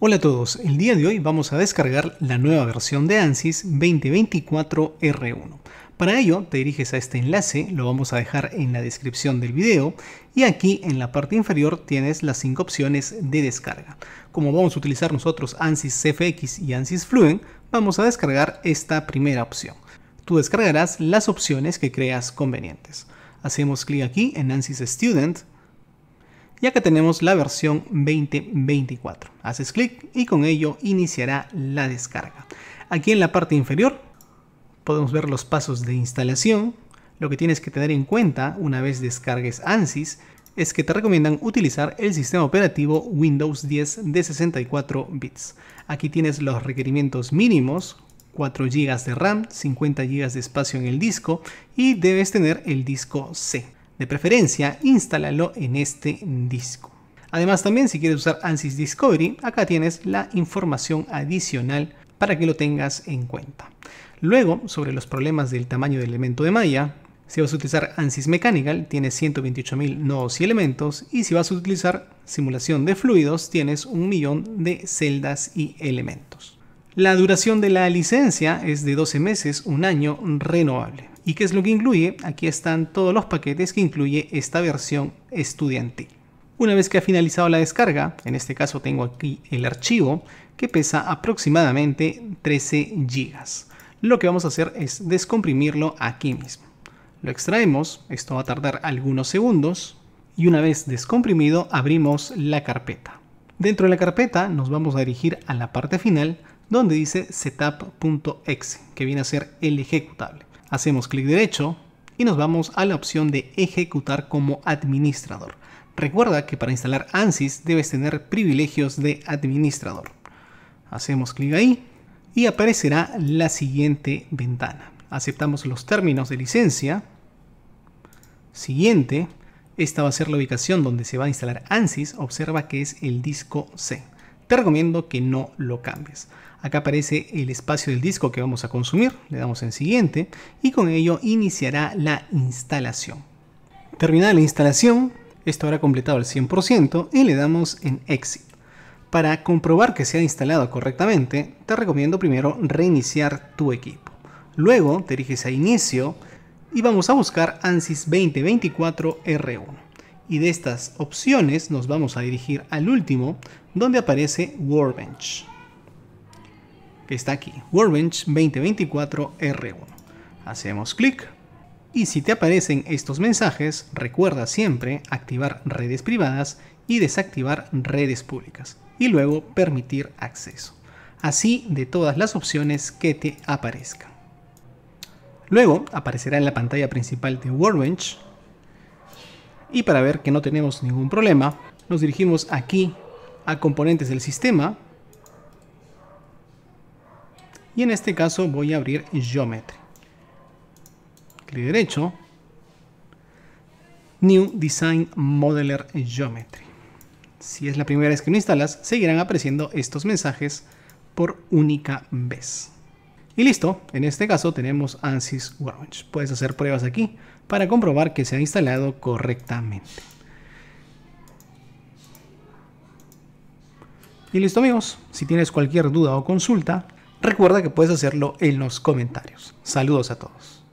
Hola a todos, el día de hoy vamos a descargar la nueva versión de ANSYS 2024R1. Para ello te diriges a este enlace, lo vamos a dejar en la descripción del video y aquí en la parte inferior tienes las 5 opciones de descarga. Como vamos a utilizar nosotros ANSYS CFX y ANSYS Fluent, vamos a descargar esta primera opción. Tú descargarás las opciones que creas convenientes. Hacemos clic aquí en ANSYS Student ya que tenemos la versión 2024. Haces clic y con ello iniciará la descarga. Aquí en la parte inferior podemos ver los pasos de instalación. Lo que tienes que tener en cuenta una vez descargues ANSYS es que te recomiendan utilizar el sistema operativo Windows 10 de 64 bits. Aquí tienes los requerimientos mínimos, 4 GB de RAM, 50 GB de espacio en el disco y debes tener el disco C. De preferencia, instálalo en este disco. Además también si quieres usar ANSYS Discovery, acá tienes la información adicional para que lo tengas en cuenta. Luego, sobre los problemas del tamaño del elemento de malla, si vas a utilizar ANSYS Mechanical, tienes 128.000 nodos y elementos, y si vas a utilizar simulación de fluidos, tienes un millón de celdas y elementos. La duración de la licencia es de 12 meses, un año renovable. ¿Y qué es lo que incluye? Aquí están todos los paquetes que incluye esta versión estudiantil. Una vez que ha finalizado la descarga, en este caso tengo aquí el archivo que pesa aproximadamente 13 GB. Lo que vamos a hacer es descomprimirlo aquí mismo. Lo extraemos, esto va a tardar algunos segundos y una vez descomprimido abrimos la carpeta. Dentro de la carpeta nos vamos a dirigir a la parte final donde dice setup.exe, que viene a ser el ejecutable. Hacemos clic derecho y nos vamos a la opción de ejecutar como administrador. Recuerda que para instalar ANSYS debes tener privilegios de administrador. Hacemos clic ahí y aparecerá la siguiente ventana. Aceptamos los términos de licencia. Siguiente. Esta va a ser la ubicación donde se va a instalar ANSYS. Observa que es el disco C te recomiendo que no lo cambies. Acá aparece el espacio del disco que vamos a consumir, le damos en siguiente y con ello iniciará la instalación. Terminada la instalación, esto habrá completado al 100% y le damos en Exit. Para comprobar que se ha instalado correctamente, te recomiendo primero reiniciar tu equipo. Luego te diriges a Inicio y vamos a buscar ANSYS 2024 R1 y de estas opciones nos vamos a dirigir al último donde aparece Workbench que está aquí, Workbench 2024R1. Hacemos clic y si te aparecen estos mensajes, recuerda siempre activar redes privadas y desactivar redes públicas y luego permitir acceso. Así de todas las opciones que te aparezcan. Luego aparecerá en la pantalla principal de Workbench y para ver que no tenemos ningún problema, nos dirigimos aquí a componentes del sistema. Y en este caso voy a abrir Geometry. Clic derecho. New Design Modeler Geometry. Si es la primera vez que lo instalas, seguirán apareciendo estos mensajes por única vez. Y listo, en este caso tenemos ANSYS Workbench. Puedes hacer pruebas aquí para comprobar que se ha instalado correctamente. Y listo amigos, si tienes cualquier duda o consulta, recuerda que puedes hacerlo en los comentarios. Saludos a todos.